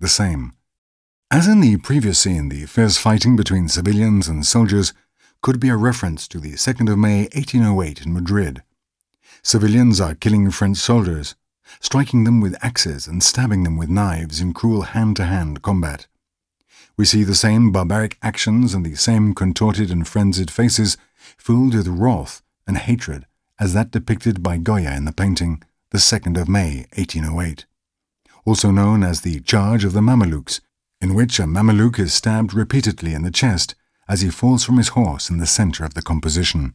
the same. As in the previous scene, the fierce fighting between civilians and soldiers could be a reference to the 2nd of May 1808 in Madrid. Civilians are killing French soldiers, striking them with axes and stabbing them with knives in cruel hand-to-hand -hand combat. We see the same barbaric actions and the same contorted and frenzied faces filled with wrath and hatred as that depicted by Goya in the painting The 2nd of May 1808 also known as the Charge of the Mamelukes, in which a Mameluke is stabbed repeatedly in the chest as he falls from his horse in the center of the composition.